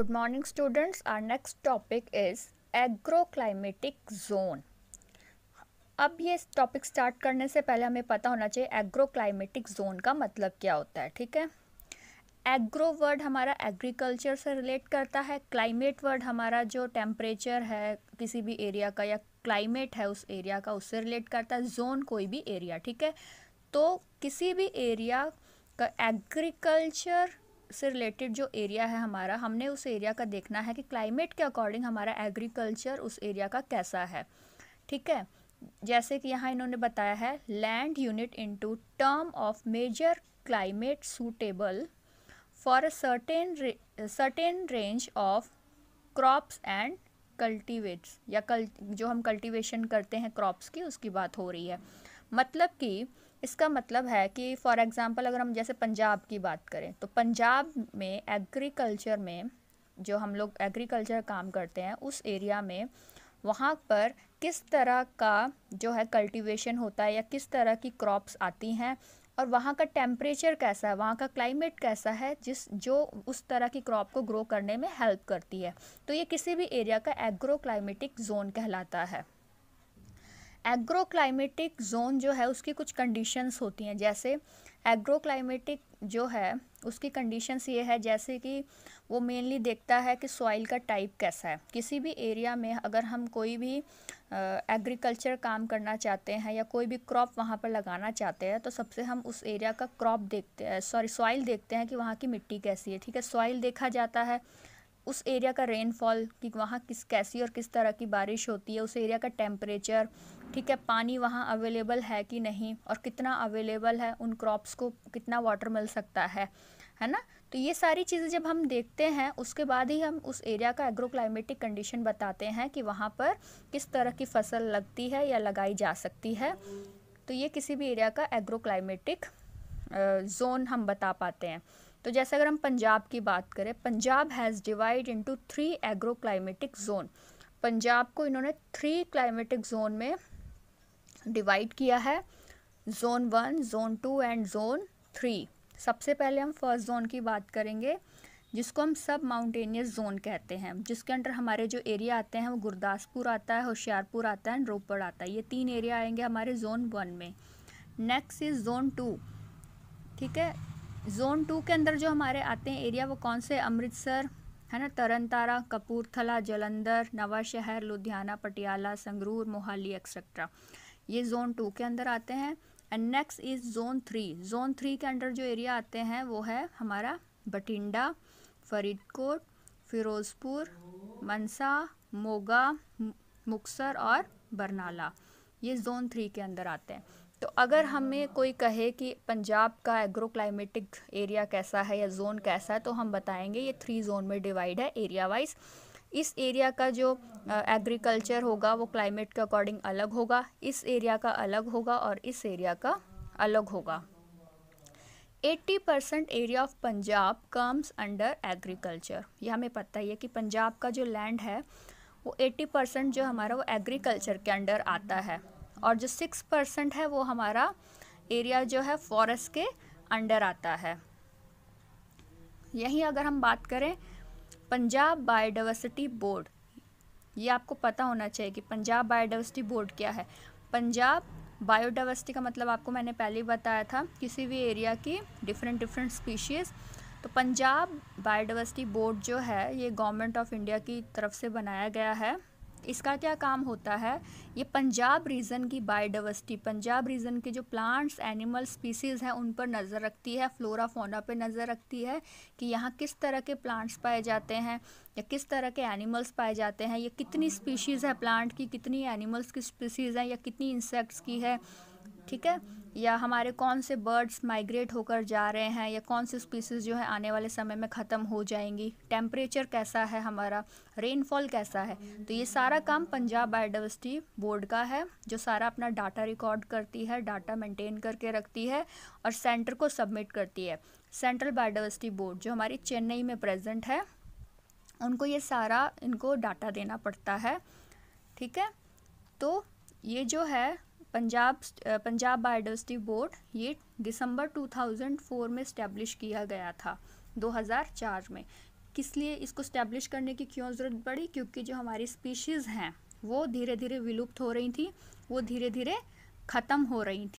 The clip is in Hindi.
morning students our next topic is agro climatic zone अब ये टॉपिक स्टार्ट करने से पहले हमें पता होना चाहिए एग्रोक्लाइमेटिक जोन का मतलब क्या होता है ठीक है एग्रो वर्ड हमारा एग्रीकल्चर से रिलेट करता है क्लाइमेट वर्ड हमारा जो टेम्परेचर है किसी भी एरिया का या क्लाइमेट है उस एरिया का उससे रिलेट करता है जोन कोई भी एरिया ठीक है तो किसी भी एरिया का एग्रीकल्चर से रिलेटेड जो एरिया है हमारा हमने उस एरिया का देखना है कि क्लाइमेट के अकॉर्डिंग हमारा एग्रीकल्चर उस एरिया का कैसा है ठीक है जैसे कि यहाँ इन्होंने बताया है land unit into term of major climate suitable for a certain certain range of crops and cultivars या कल जो हम कल्टीवेशन करते हैं क्रॉप्स की उसकी बात हो रही है मतलब कि इसका मतलब है कि फॉर एग्ज़ाम्पल अगर हम जैसे पंजाब की बात करें तो पंजाब में एग्रीकल्चर में जो हम लोग एग्रीकल्चर काम करते हैं उस एरिया में वहाँ पर किस तरह का जो है कल्टीवेशन होता है या किस तरह की क्रॉप्स आती हैं और वहाँ का टेम्परेचर कैसा है वहाँ का क्लाइमेट कैसा है जिस जो उस तरह की क्रॉप को ग्रो करने में हेल्प करती है तो ये किसी भी एरिया का एग्रो क्लाइमेटिक जोन कहलाता है एग्रोक्लाइमेटिक जोन जो है उसकी कुछ कंडीशंस होती हैं जैसे एग्रोक्लाइमेटिक जो है उसकी कंडीशंस ये है जैसे कि वो मेनली देखता है कि सॉइल का टाइप कैसा है किसी भी एरिया में अगर हम कोई भी एग्रीकल्चर काम करना चाहते हैं या कोई भी क्रॉप वहाँ पर लगाना चाहते हैं तो सबसे हम उस एरिया का क्रॉप देखते हैं सॉरी सॉइल देखते हैं कि वहाँ की मिट्टी कैसी है ठीक है सॉइल देखा जाता है उस एरिया का रेनफॉल कि वहाँ किस कैसी और किस तरह की बारिश होती है उस एरिया का टेम्परेचर ठीक है पानी वहाँ अवेलेबल है कि नहीं और कितना अवेलेबल है उन क्रॉप्स को कितना वाटर मिल सकता है है ना तो ये सारी चीज़ें जब हम देखते हैं उसके बाद ही हम उस एरिया का एग्रो क्लाइमेटिक कंडीशन बताते हैं कि वहाँ पर किस तरह की फसल लगती है या लगाई जा सकती है तो ये किसी भी एरिया का एग्रो क्लाइमेटिक जोन हम बता पाते हैं तो जैसे अगर हम पंजाब की बात करें Punjab has divide into three agro climatic zone Punjab को इन्होंने थ्री क्लाइमेटिक जोन में डिवाइड किया है zone one zone two and zone three सबसे पहले हम फर्स्ट जोन की बात करेंगे जिसको हम सब माउंटेनियस जोन कहते हैं जिसके अंडर हमारे जो एरिया आते हैं वो गुरदासपुर आता है होशियारपुर आता है एंड रोपड़ आता है ये तीन एरिया आएंगे हमारे जोन वन में नेक्स्ट इज़ जोन टू ठीक है जोन टू के अंदर जो हमारे आते हैं एरिया वो कौन से अमृतसर है ना तरन तारा कपूरथला जलंधर नवाशहर लुधियाना पटियाला संगरूर मोहाली एक्सेट्रा ये जोन टू के अंदर आते हैं and next is zone three zone three के अंडर जो एरिया आते हैं वो है हमारा बठिंडा फरीदकोट फिरोज़पुर मनसा मोगा मुक्सर और बरनाला ये जोन थ्री के अंदर आते हैं तो अगर हमें कोई कहे कि पंजाब का एग्रो क्लाइमेटिक एरिया कैसा है या जोन कैसा है तो हम बताएंगे ये थ्री जोन में डिवाइड है एरिया वाइज इस एरिया का जो एग्रीकल्चर होगा वो क्लाइमेट के अकॉर्डिंग अलग होगा इस एरिया का अलग होगा और इस एरिया का अलग होगा 80 percent area of Punjab comes under agriculture ये हमें पता ही है कि पंजाब का जो लैंड है वो 80 परसेंट जो हमारा वो एग्रीकल्चर के अंडर आता है और जो सिक्स परसेंट है वो हमारा एरिया जो है फॉरेस्ट के अंडर आता है यहीं अगर हम बात करें पंजाब बायोडावर्सिटी बोर्ड ये आपको पता होना चाहिए कि पंजाब बायोडाइवर्सिटी बोर्ड क्या है पंजाब बायोडाइवर्सिटी का मतलब आपको मैंने पहले ही बताया था किसी भी एरिया की डिफरेंट डिफरेंट स्पीशीज़ तो पंजाब बायोडाइवर्सिटी बोर्ड जो है ये गवर्नमेंट ऑफ इंडिया की तरफ से बनाया गया है इसका क्या काम होता है ये पंजाब रीजन की बायोडावर्सिटी पंजाब रीजन के जो प्लांट्स एनिमल स्पीसीज़ हैं उन पर नज़र रखती है फ्लोरा फोना पे नज़र रखती है कि यहाँ किस तरह के प्लांट्स पाए जाते हैं या किस तरह के एनिमल्स पाए जाते हैं या कितनी स्पीशीज़ है प्लांट की कितनी एनिमल्स की स्पीसीज़ हैं या कितनी इंसेक्ट्स की है ठीक है या हमारे कौन से बर्ड्स माइग्रेट होकर जा रहे हैं या कौन से स्पीसीज़ जो है आने वाले समय में ख़त्म हो जाएंगी टेम्परेचर कैसा है हमारा रेनफॉल कैसा है तो ये सारा काम पंजाब बायोडाइवर्सिटी बोर्ड का है जो सारा अपना डाटा रिकॉर्ड करती है डाटा मेंटेन करके रखती है और सेंटर को सबमिट करती है सेंट्रल बायोडावर्सिटी बोर्ड जो हमारी चेन्नई में प्रेजेंट है उनको ये सारा इनको डाटा देना पड़ता है ठीक है तो ये जो है पंजाब पंजाब बायोडाइवर्सिटी बोर्ड ये दिसंबर 2004 में इस्टेब्लिश किया गया था 2004 में किस लिए इसको स्टैब्लिश करने की क्यों ज़रूरत पड़ी क्योंकि जो हमारी स्पीशीज़ हैं वो धीरे धीरे विलुप्त हो रही थी वो धीरे धीरे ख़त्म हो रही